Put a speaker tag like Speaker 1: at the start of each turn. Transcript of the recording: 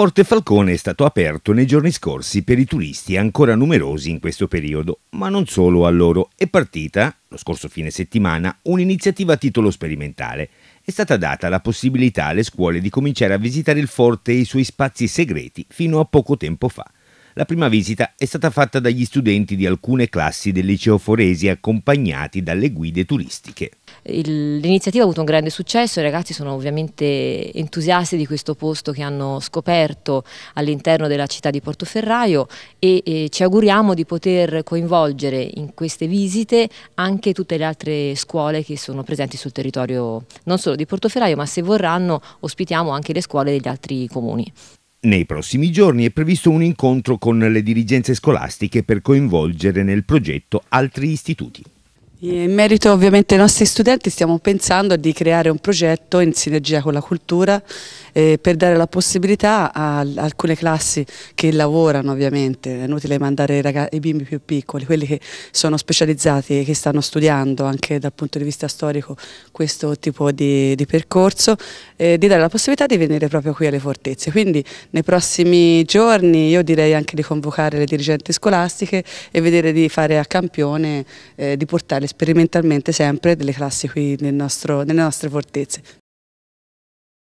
Speaker 1: Forte Falcone è stato aperto nei giorni scorsi per i turisti ancora numerosi in questo periodo, ma non solo a loro. È partita, lo scorso fine settimana, un'iniziativa a titolo sperimentale. È stata data la possibilità alle scuole di cominciare a visitare il forte e i suoi spazi segreti fino a poco tempo fa. La prima visita è stata fatta dagli studenti di alcune classi del liceo Foresi accompagnati dalle guide turistiche. L'iniziativa
Speaker 2: ha avuto un grande successo, i ragazzi sono ovviamente entusiasti di questo posto che hanno scoperto all'interno della città di Portoferraio e, e ci auguriamo di poter coinvolgere in queste visite anche tutte le altre scuole che sono presenti sul territorio non solo di Portoferraio ma se vorranno ospitiamo anche le scuole degli altri comuni.
Speaker 1: Nei prossimi giorni è previsto un incontro con le dirigenze scolastiche per coinvolgere nel progetto altri istituti.
Speaker 3: In merito ovviamente ai nostri studenti stiamo pensando di creare un progetto in sinergia con la cultura eh, per dare la possibilità a, alcune classi che lavorano ovviamente, è inutile mandare i, ragazzi, i bimbi più piccoli, quelli che sono specializzati e che stanno studiando anche dal punto di vista storico questo tipo di, di percorso, eh, di dare la possibilità di venire proprio qui alle fortezze. Quindi nei prossimi giorni io direi anche di convocare le dirigenti scolastiche e vedere di fare a campione, eh, di portare sperimentalmente sempre delle classi qui nel nostro, nelle nostre fortezze.